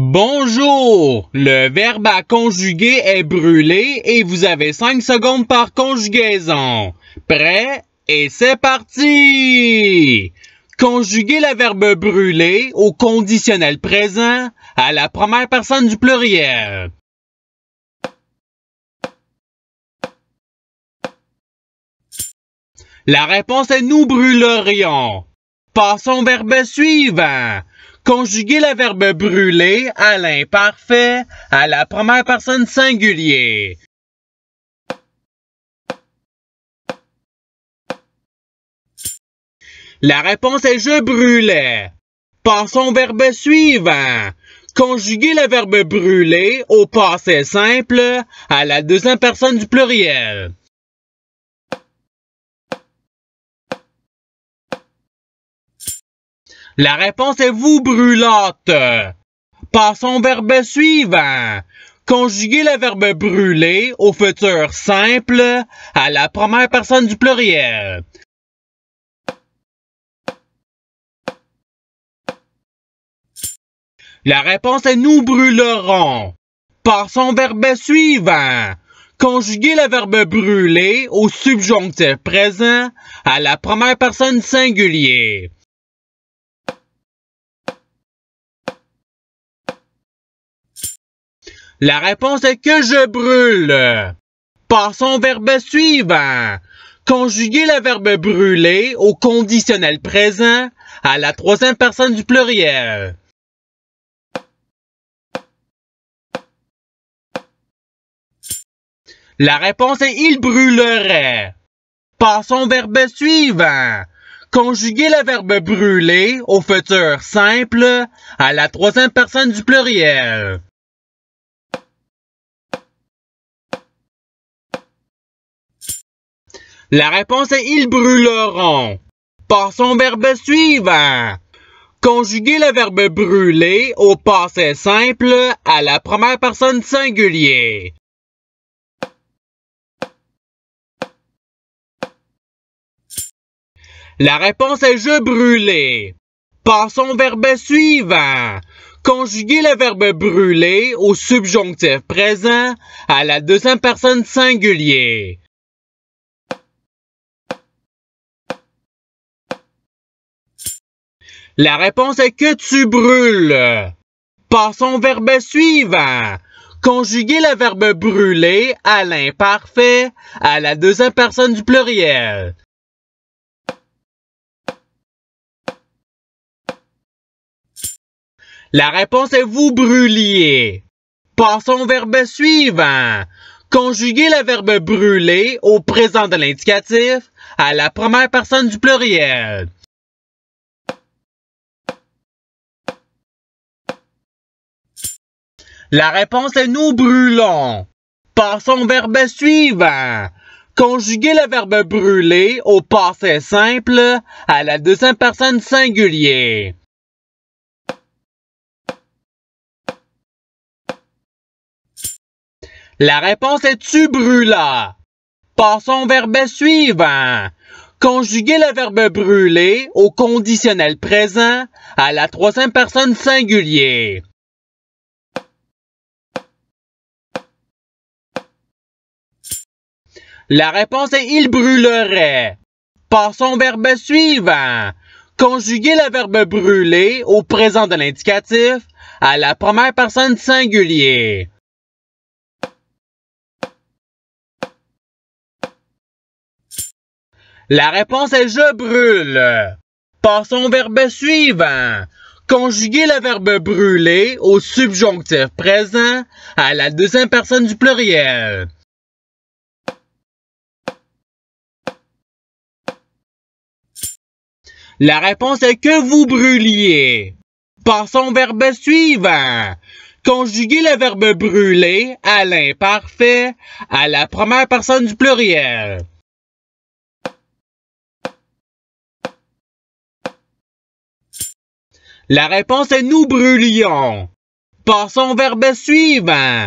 Bonjour! Le verbe à conjuguer est brûlé et vous avez 5 secondes par conjugaison. Prêt? Et c'est parti! Conjuguez le verbe brûler au conditionnel présent à la première personne du pluriel. La réponse est nous brûlerions. Passons au verbe suivant. Conjuguez verbe « brûler à l'imparfait, à la première personne singulier. La réponse est je brûlais. Passons au verbe suivant. Conjuguez le verbe brûler au passé simple à la deuxième personne du pluriel. La réponse est vous, brûlotte. Passons au verbe suivant. Conjuguez le verbe brûler au futur simple à la première personne du pluriel. La réponse est nous brûlerons. Passons au verbe suivant. Conjuguez le verbe brûler au subjonctif présent à la première personne singulier. La réponse est que je brûle. Passons au verbe suivant. Conjuguez le verbe brûler au conditionnel présent à la troisième personne du pluriel. La réponse est il brûlerait. Passons au verbe suivant. Conjuguez le verbe brûler au futur simple à la troisième personne du pluriel. La réponse est ils brûleront. Passons au verbe suivant. Conjuguez le verbe brûler au passé simple à la première personne singulier. La réponse est je brûlais. Passons au verbe suivant. Conjuguez le verbe brûler au subjonctif présent à la deuxième personne singulier. La réponse est que tu brûles. Passons au verbe suivant. Conjuguez le verbe brûler à l'imparfait, à la deuxième personne du pluriel. La réponse est vous brûliez. Passons au verbe suivant. Conjuguez le verbe brûler au présent de l'indicatif à la première personne du pluriel. La réponse est nous brûlons. Passons au verbe suivant. Conjuguez le verbe brûler au passé simple à la deuxième personne singulier. La réponse est tu brûlas ». Passons au verbe suivant. Conjuguez le verbe brûler au conditionnel présent à la troisième personne singulier. La réponse est il brûlerait. Passons au verbe suivant. Conjuguez le verbe brûler au présent de l'indicatif à la première personne singulier. La réponse est je brûle. Passons au verbe suivant. Conjuguez le verbe brûler au subjonctif présent à la deuxième personne du pluriel. La réponse est que vous brûliez. Passons au verbe suivant. Conjuguez le verbe brûler à l'imparfait, à la première personne du pluriel. La réponse est nous brûlions. Passons au verbe suivant.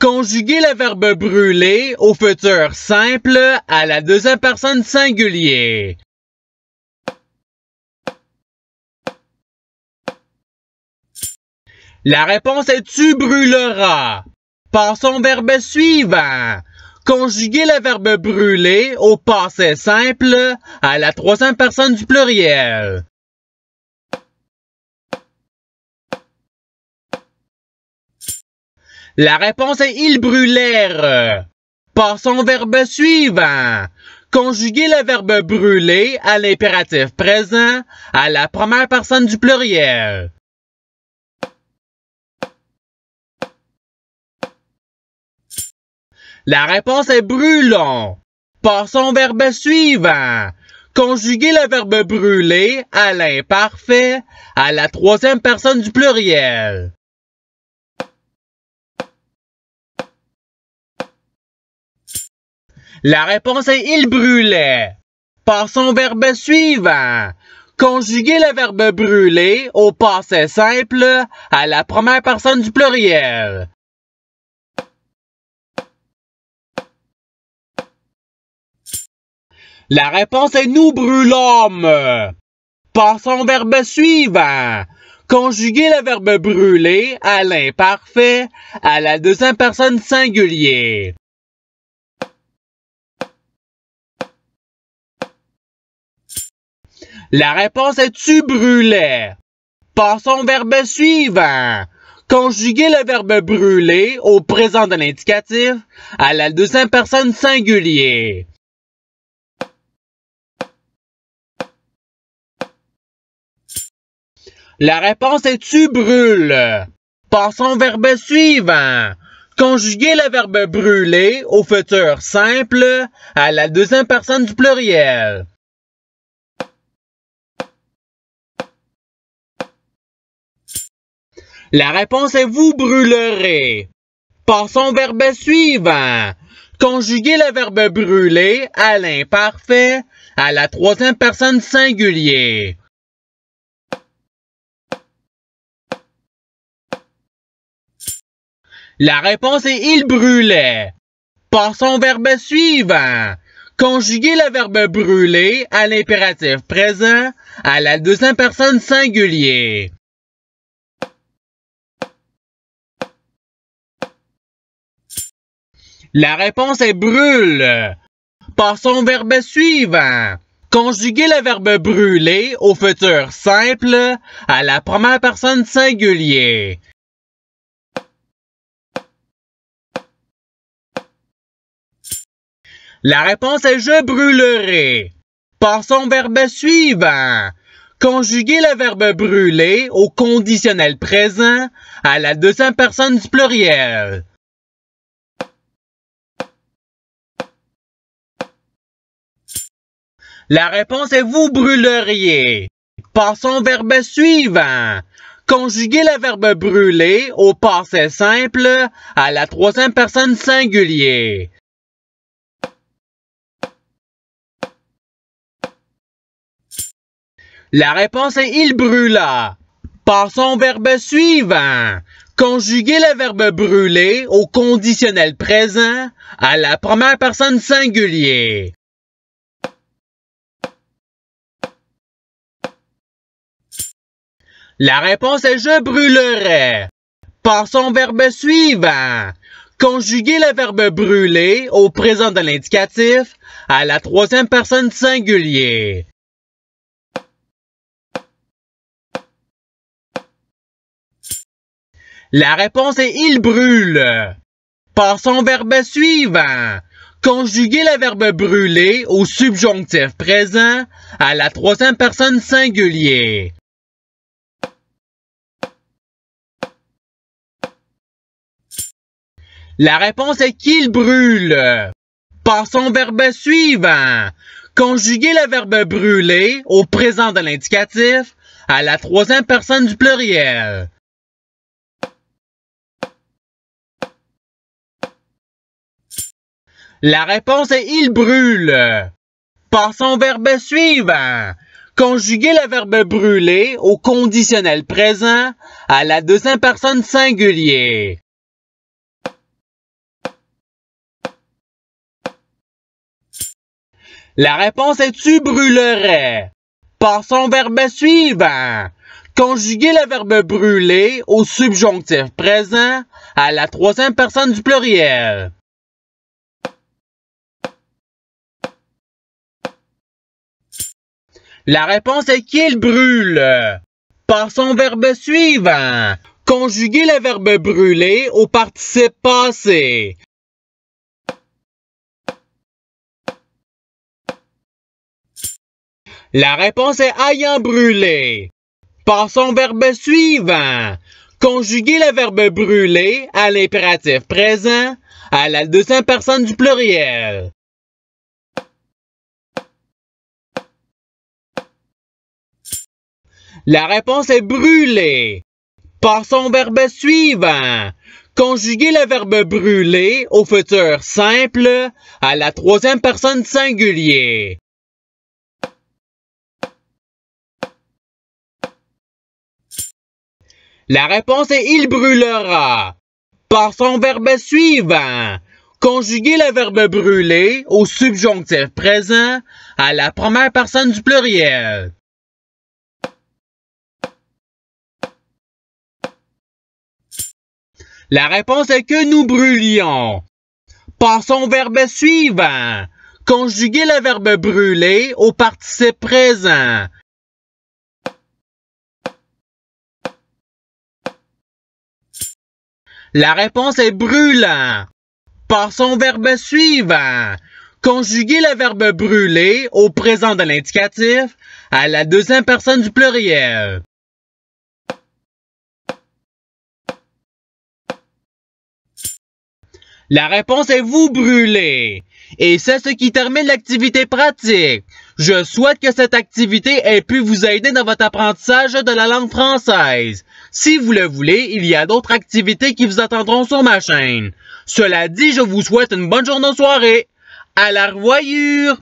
Conjuguez le verbe brûler au futur simple à la deuxième personne singulier. La réponse est tu brûleras. Passons au verbe suivant. Conjuguer le verbe brûler au passé simple à la troisième personne du pluriel. La réponse est ils brûlèrent. Passons au verbe suivant. Conjuguer le verbe brûler à l'impératif présent à la première personne du pluriel. La réponse est brûlons. Passons au verbe suivant. Conjuguez le verbe brûler à l'imparfait, à la troisième personne du pluriel. La réponse est il brûlait. Passons au verbe suivant. Conjuguez le verbe brûler au passé simple à la première personne du pluriel. La réponse est nous brûlons. Passons au verbe suivant. Conjuguez le verbe brûler à l'imparfait, à la deuxième personne singulier. La réponse est tu brûlais. Passons au verbe suivant. Conjuguez le verbe brûler au présent de l'indicatif à la deuxième personne singulier. La réponse est tu brûles. Passons au verbe suivant. Conjuguez le verbe brûler au futur simple à la deuxième personne du pluriel. La réponse est vous brûlerez. Passons au verbe suivant. Conjuguez le verbe brûler à l'imparfait à la troisième personne singulier. La réponse est il brûlait. Passons au verbe suivant. Conjuguez le verbe brûler à l'impératif présent à la deuxième personne singulier. La réponse est brûle. Passons au verbe suivant. Conjuguez le verbe brûler au futur simple à la première personne singulier. La réponse est je brûlerai. Passons au verbe suivant. Conjuguez le verbe brûler au conditionnel présent à la deuxième personne du pluriel. La réponse est vous brûleriez. Passons au verbe suivant. Conjuguez le verbe brûler au passé simple à la troisième personne singulier. La réponse est il brûla. Passons au verbe suivant. Conjuguez le verbe brûler au conditionnel présent à la première personne singulier. La réponse est je brûlerai. Passons au verbe suivant. Conjuguez le verbe brûler au présent de l'indicatif à la troisième personne singulier. La réponse est il brûle. Passons au verbe suivant. Conjuguez le verbe brûler au subjonctif présent à la troisième personne singulier. La réponse est qu'il brûle. Passons au verbe suivant. Conjuguez le verbe brûler au présent de l'indicatif à la troisième personne du pluriel. La réponse est il brûle. Passons au verbe suivant. Conjuguez le verbe brûler au conditionnel présent à la deuxième personne singulier. La réponse est tu brûlerais. Passons au verbe suivant. Conjuguez le verbe brûler au subjonctif présent à la troisième personne du pluriel. La réponse est qu'il brûle. Passons au verbe suivant. Conjuguez le verbe brûler au participe passé. La réponse est ayant brûlé. Passons au verbe suivant. Conjuguez le verbe brûler à l'impératif présent à la deuxième personne du pluriel. La réponse est brûler. Passons au verbe suivant. Conjuguez le verbe brûler au futur simple à la troisième personne singulier. La réponse est il brûlera. Passons au verbe suivant. Conjuguez le verbe brûler au subjonctif présent à la première personne du pluriel. La réponse est que nous brûlions. Passons au verbe suivant. Conjuguez le verbe brûler au participe présent. La réponse est brûlant. Passons au verbe suivant. Conjuguez le verbe brûler au présent de l'indicatif à la deuxième personne du pluriel. La réponse est vous brûlez Et c'est ce qui termine l'activité pratique. Je souhaite que cette activité ait pu vous aider dans votre apprentissage de la langue française. Si vous le voulez, il y a d'autres activités qui vous attendront sur ma chaîne. Cela dit, je vous souhaite une bonne journée soirée. À la revoyure!